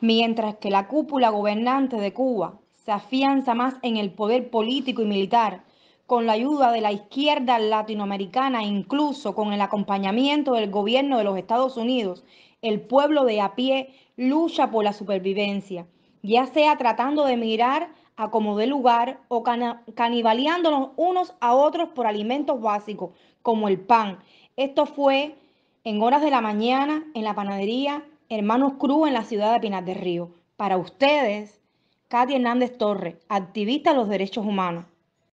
mientras que la cúpula gobernante de Cuba se afianza más en el poder político y militar, con la ayuda de la izquierda latinoamericana, incluso con el acompañamiento del gobierno de los Estados Unidos, el pueblo de a pie lucha por la supervivencia, ya sea tratando de emigrar a como de lugar o canibaleando canibaleándonos unos a otros por alimentos básicos, como el pan. Esto fue en horas de la mañana en la panadería Hermanos Cruz en la ciudad de Pinar del Río. Para ustedes, Katy Hernández Torres, activista de los derechos humanos.